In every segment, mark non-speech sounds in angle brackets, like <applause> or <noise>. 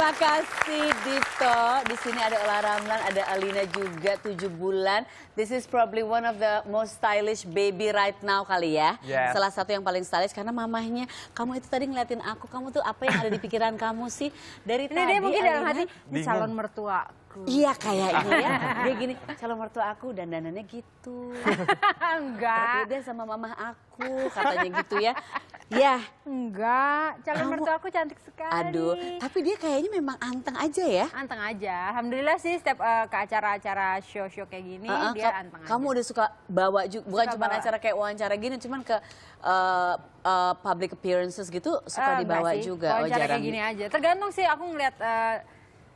Terima kasih Dito. Di sini ada Ola Ramlan, ada Alina juga tujuh bulan. This is probably one of the most stylish baby right now kali ya. Yes. Salah satu yang paling stylish karena mamahnya, kamu itu tadi ngeliatin aku, kamu tuh apa yang ada di pikiran kamu sih? Dari ini tadi dia mungkin dalam hati, ini calon mertua aku. Iya kayaknya ya. <laughs> Dia gini, calon mertua aku dan danannya gitu. <laughs> Enggak. Berbeda sama mamah aku katanya gitu ya. Ya. Enggak, calon Kamu... mertua aku cantik sekali. Aduh, tapi dia kayaknya memang anteng aja ya. Anteng aja. Alhamdulillah sih setiap uh, ke acara-acara show-show kayak gini uh, uh, dia anteng Kamu aja. udah suka bawa juga bukan cuma acara kayak wawancara gini, cuman ke uh, uh, public appearances gitu suka uh, dibawa juga. Wawancara oh, kayak gini aja. Tergantung sih aku ngeliat uh,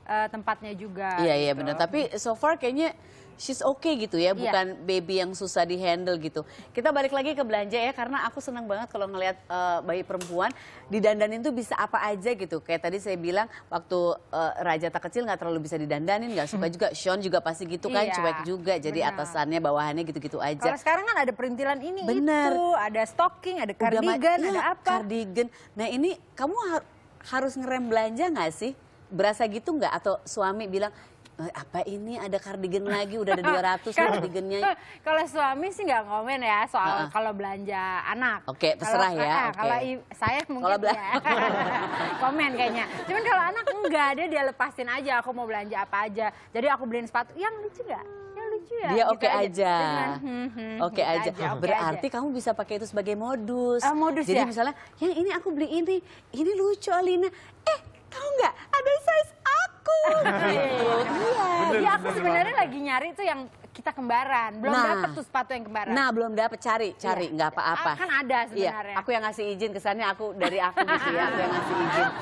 uh, tempatnya juga. Iya, iya gitu. iya benar. Tapi so far kayaknya she's okay gitu ya, iya. bukan yeah. baby yang susah dihandle gitu. Kita balik lagi ke belanja ya karena aku senang banget kalau ngelihat uh, bayi perempuan didandanin tuh bisa apa aja gitu. Kayak tadi saya bilang waktu uh, Raja tak kecil nggak terlalu bisa didandanin, nggak suka <laughs> juga. Sean juga pasti gitu kan, yeah. cuek juga. Jadi bener. atasannya bawahannya gitu-gitu aja. Kalau sekarang kan ada perintilan ini Bener. itu, ada stocking, ada cardigan, ya, ada apa? Cardigan. Nah ini kamu harus ngerem belanja nggak sih? Berasa gitu nggak atau suami bilang Eh, apa ini ada kardigan lagi udah ada 200 <laughs> kan kardigannya <laughs> kalau suami sih nggak komen ya soal uh -uh. kalau belanja anak oke okay, terserah kalo, ya uh, ah, ah, okay. kalau saya mungkin kalo ya komen <laughs> kayaknya cuman kalau anak enggak dia dia lepasin aja aku mau belanja apa aja jadi aku beliin sepatu yang lucu nggak lucu ya. Dia oke okay gitu aja. aja. Hmm, hmm, oke okay gitu aja. aja. Berarti aja. kamu bisa pakai itu sebagai modus. Uh, modus Jadi ya? misalnya, yang ini aku beli ini, ini lucu Alina. Eh, tahu nggak ada size A aku gitu. Iya. aku sebenarnya lagi nyari tuh yang kita kembaran. Belum nah, dapet tuh sepatu yang kembaran. Nah, belum dapet cari, iya. cari nggak iya. apa-apa. Ah, kan ada iya, sebenarnya. Iya, aku yang ngasih izin kesannya aku dari aku gitu ya, aku yang ngasih izin. <laughs>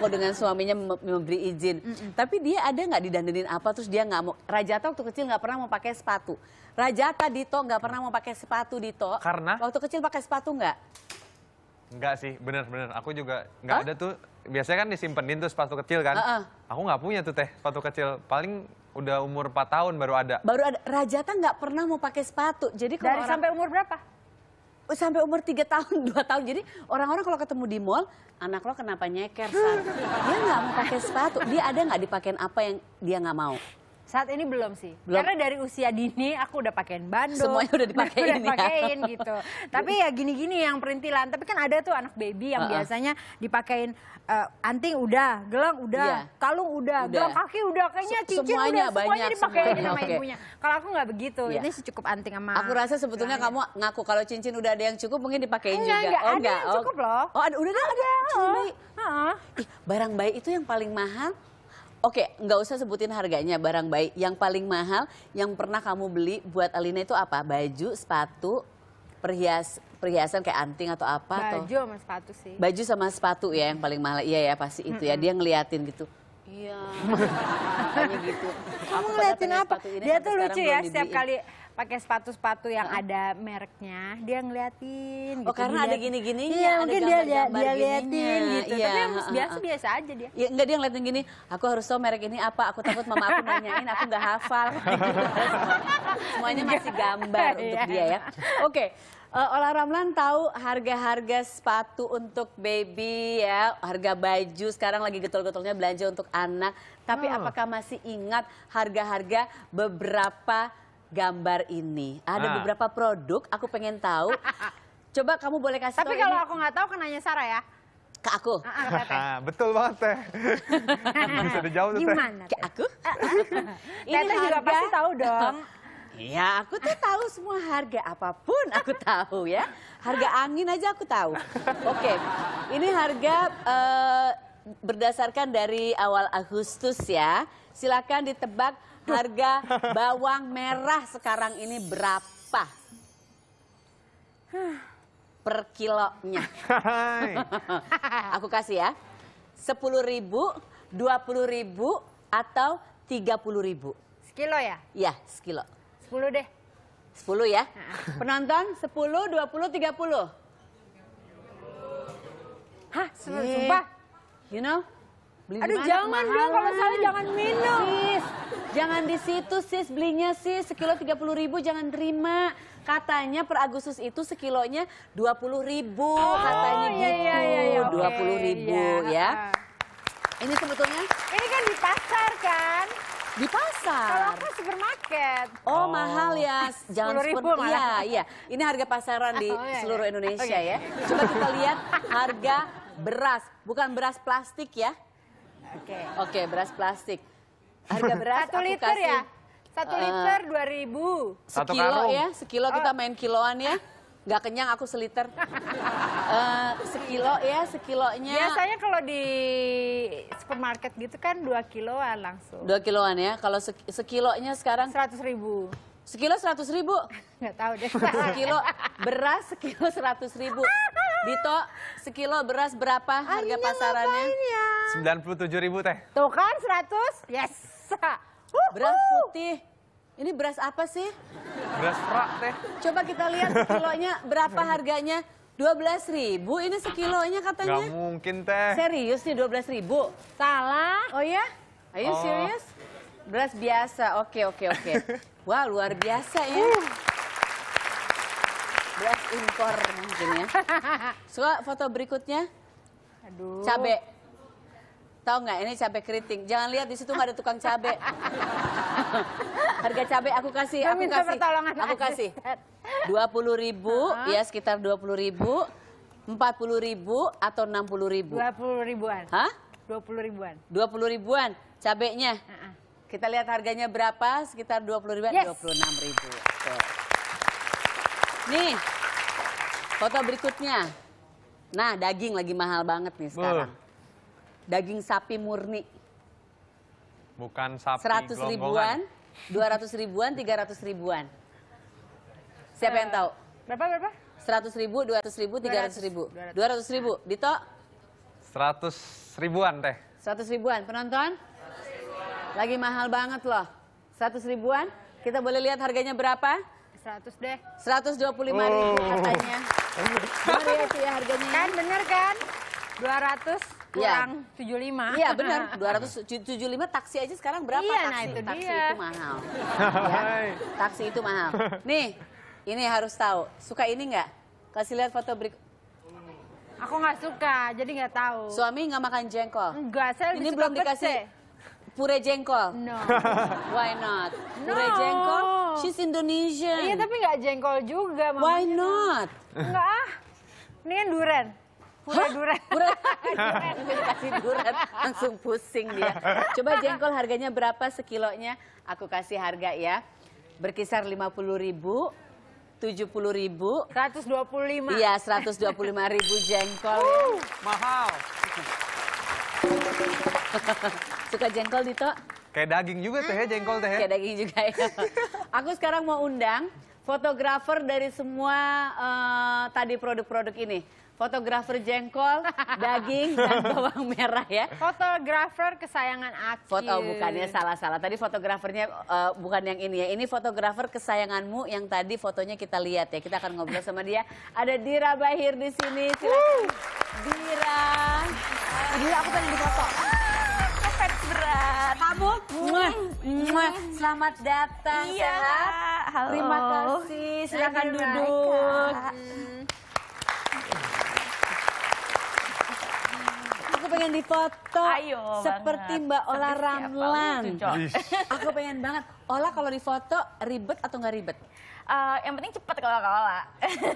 Aku dengan suaminya memberi izin. Mm -mm. Tapi dia ada nggak didandenin apa terus dia nggak mau. Rajata waktu kecil nggak pernah mau pakai sepatu. Rajata Dito nggak pernah mau pakai sepatu Dito. Karena? Waktu kecil pakai sepatu nggak? Enggak sih, bener-bener. Aku juga nggak ada tuh. Biasanya kan disimpenin tuh sepatu kecil kan. Uh -uh. Aku nggak punya tuh teh sepatu kecil. Paling udah umur 4 tahun baru ada. Baru ada. Rajata nggak pernah mau pakai sepatu. Jadi kalau Dari orang... sampai umur berapa? Oh, sampai umur 3 tahun, 2 <laughs> tahun. Jadi orang-orang kalau ketemu di mall, anak lo kenapa nyeker, San? Dia nggak mau pakai sepatu. Dia ada nggak dipakein apa yang dia nggak mau? Saat ini belum sih. Belum. Karena dari usia dini aku udah pakein bandung. Semuanya udah dipakein. udah ya. gitu. <laughs> Tapi ya gini-gini yang perintilan. Tapi kan ada tuh anak baby yang uh -uh. biasanya dipakein uh, anting udah, gelang udah, yeah. kalung udah, udah, gelang kaki udah. Kayaknya cincin udah, semuanya banyak, dipakein semuanya. sama okay. ibunya. Kalau aku gak begitu. Yeah. Ini cukup anting sama. Aku rasa sebetulnya ya. kamu ngaku kalau cincin udah ada yang cukup mungkin dipakein juga. Enggak, oh, ada yang cukup oh. loh. Oh, ada, udah ada. ada. Oh. Barang bayi itu yang paling mahal Oke, nggak usah sebutin harganya barang baik. Yang paling mahal yang pernah kamu beli buat Alina itu apa? Baju, sepatu, perhias perhiasan kayak anting atau apa baju atau sama sepatu sih baju sama sepatu ya yang paling mahal iya ya pasti itu mm -hmm. ya dia ngeliatin gitu iya <laughs> gitu kamu ngeliatin apa dia tuh lucu ya setiap kali pakai sepatu-sepatu yang uh ada mereknya dia ngeliatin oh gitu, karena dia, ada gini-gini iya mungkin dia dia, dia liatin gitu iya, tapi yang biasa biasa aja dia ya, enggak dia ngeliatin gini aku harus tahu merek ini apa aku takut mama aku nanyain aku nggak hafal <laughs> gitu. semuanya masih gambar untuk iya. dia ya oke okay. Uh, eh, Olah Ramlan tahu harga-harga sepatu untuk baby ya, harga baju sekarang lagi getol-getolnya belanja untuk anak. Tapi oh. apakah masih ingat harga-harga beberapa gambar ini. Ada nah. beberapa produk, aku pengen tahu. <laughs> Coba kamu boleh kasih tahu. Tapi kalau aku nggak tahu, kenanya Sarah ya. Ke aku? Ah, ah, ah, betul banget, Teh. <laughs> Bisa dijawab, Teh. Gimana? Ke aku? <laughs> ini Teteh juga pasti tahu dong. Ya, aku tuh tahu semua harga apapun aku tahu ya. Harga angin aja aku tahu. Oke, okay. ini harga uh, berdasarkan dari awal Agustus ya. Silakan ditebak harga bawang merah sekarang ini berapa? Per kilonya. <laughs> Aku kasih ya. 10 ribu, 20 ribu, atau 30 ribu. Sekilo ya? Iya, ya, sekilo. 10 deh. 10 ya. Penonton 10, 20, 30. Hah, iya. sumpah? You know? Beli Aduh dimana? jangan dong kalau salah jangan minum. Sis, jangan di situ sis belinya sis sekilo tiga puluh ribu jangan terima. Katanya per Agustus itu sekilonya dua puluh ribu oh, katanya iya, iya gitu dua iya, iya, puluh ribu iya. ya. Ini sebetulnya? Ini kan di pasar kan? Di pasar. Kalau aku kan supermarket. Oh, oh. mahal ya. Jangan seperti super, iya, iya. Ini harga pasaran oh, di iya, iya, seluruh Indonesia okay. Oh, iya, ya. Coba kita lihat harga beras, bukan beras plastik ya. Oke. Okay. okay, beras plastik. Harga beras satu liter kasih, ya. Satu eh, liter dua uh, ribu. sekilo satu ya, sekilo oh. kita main kiloan ya. Gak kenyang aku seliter. uh, <laughs> sekilo ya, sekilonya. Biasanya kalau di supermarket gitu kan dua kiloan langsung. Dua kiloan ya, kalau se sekilonya sekarang? Seratus ribu. Sekilo seratus ribu? Gak tau deh. <laughs> Sekilo beras, sekilo seratus ribu. <laughs> Dito, sekilo beras berapa harga pasarannya? Sembilan puluh tujuh ribu teh. Tuh kan seratus, yes. Beras putih. Ini beras apa sih? Beras perak teh. Coba kita lihat kilonya berapa harganya. Dua belas ribu ini sekilonya katanya. Gak mungkin teh. Serius nih dua belas ribu? Salah. Oh ya? Ayo you oh. serious? Beras biasa, oke oke oke. <laughs> Wah luar biasa ya ekor mungkin ya. <laughs> Suka foto berikutnya? Aduh. Cabe. Tahu nggak ini cabe keriting. Jangan lihat di situ nggak ada tukang cabe. <laughs> Harga cabe aku kasih, aku kasih. Aku kasih. <laughs> Dua puluh ribu, uh -huh. ya sekitar dua puluh ribu, empat ribu atau enam puluh ribu. Dua ribuan. Hah? Dua ribuan. Dua ribuan cabenya. Uh -huh. Kita lihat harganya berapa, sekitar dua ribuan, dua puluh ribu. Tuh. Nih, Foto berikutnya. Nah, daging lagi mahal banget nih sekarang. Daging sapi murni. Bukan sapi 100 ribuan, 200 ribuan, 300 ribuan. Siapa yang tahu? Eh, berapa, berapa? 100 ribu, 200 ribu, 300 ribu. 200 ribu. Dito? 100 ribuan teh. 100 ribuan. Penonton? 100 ribuan. Lagi mahal banget loh. 100 ribuan. Kita boleh lihat harganya berapa? 100 deh. 125 ribu katanya. Oh. Benar ya harganya. Kan bener kan? 200 iya. kurang tujuh ya. 75. Iya benar, 275 <laughs> taksi aja sekarang berapa iya, taksi? Nah itu taksi dia. itu mahal. ya, taksi itu mahal. <laughs> Nih, ini harus tahu. Suka ini nggak? Kasih lihat foto berikut. Aku nggak suka, jadi nggak tahu. Suami nggak makan jengkol? Enggak, saya Ini belum dikasih pure jengkol? No. <laughs> Why not? Pure no. jengkol She's Indonesian. Iya tapi nggak jengkol juga. Mama. Why not? Enggak ah. Ini kan duren. Pura duren. Pura <laughs> duren. <laughs> Kasih duren. Langsung pusing dia. Coba jengkol harganya berapa sekilonya? Aku kasih harga ya. Berkisar 50 ribu. 70 ribu. 125. Iya, 125 ribu jengkol. Uh, mahal. <laughs> Suka jengkol, Dito? Kayak daging juga teh ya jengkol teh ya. Kayak daging juga ya. <laughs> Aku sekarang mau undang fotografer dari semua uh, tadi produk-produk ini. Fotografer jengkol, <laughs> daging, dan bawang merah ya. Fotografer kesayangan aku. Foto bukannya salah-salah. Tadi fotografernya uh, bukan yang ini ya. Ini fotografer kesayanganmu yang tadi fotonya kita lihat ya. Kita akan ngobrol sama dia. Ada Dira Bahir di sini. Silakan. Dira. Dira aku tanya di foto. selamat datang. Iya, Halo. Terima kasih. Silakan duduk. Hmm. Aku pengen difoto Ayo, seperti banget. Mbak Ola Ramlan. Aku pengen banget Ola kalau di foto ribet atau nggak ribet? Uh, yang penting cepat kalau kalau Ola.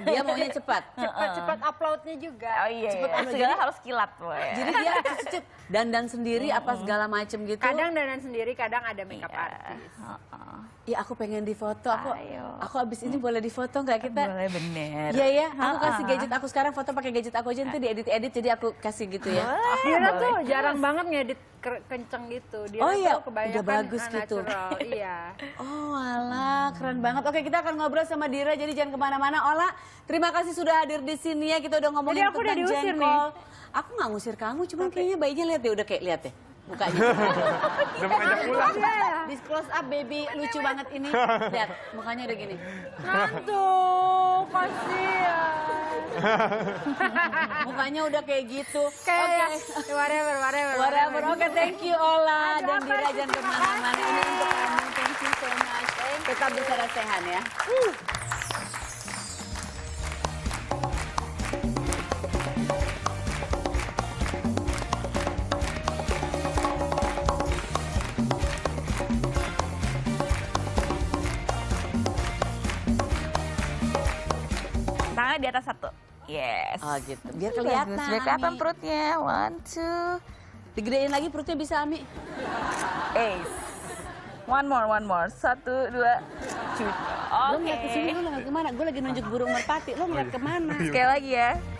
Dia maunya cepat. <laughs> cepat cepat uploadnya juga. Oh iya. Cepat iya. segala jadi, harus kilat boy. <laughs> Jadi dia cepet. dandan sendiri -hmm. apa segala macem gitu. Kadang dandan sendiri, kadang ada makeup iya. artis. Iya aku pengen difoto. Aku Ayo. aku abis ini boleh difoto nggak kita? Boleh bener. Iya ya. Aku kasih gadget aku sekarang foto pakai gadget aku aja nanti diedit-edit jadi aku kasih gitu ya. Boleh. boleh. tuh jarang banget ngedit kenceng gitu. Dia oh iya, udah bagus gitu. <laughs> iya. Oh ala, keren banget. Oke kita akan ngobrol sama Dira, jadi jangan kemana-mana. Ola, terima kasih sudah hadir di sini ya. Kita udah ngomongin jadi aku tentang udah jengkol. Nih. Aku nggak ngusir kamu, cuman okay. kayaknya bayinya lihat deh, udah kayak lihat deh mukanya. <laughs> udah mengajak ngajak pulang. Di iya. close up baby lucu banget ini. <laughs> Lihat, mukanya udah gini. Ngantuk, kasihan. <laughs> Mukanya udah kayak gitu. Oke, okay. Ya, whatever, whatever. Whatever. Oke, thank you Ola dan Dira jangan kemana-mana. Ini untuk kamu, thank you so much. Thank Tetap bicara sehat ya. di atas satu. Yes. Oh gitu. Biar kelihatan. Biar kelihatan perutnya. One, two. Digedein lagi perutnya bisa, Ami. Ace. One more, one more. Satu, dua, cuci. Oke. Okay. Lo ngeliat kesini, lo ngeliat kemana? Gue lagi nunjuk burung merpati. Lo ngeliat oh, iya. kemana? Sekali lagi ya.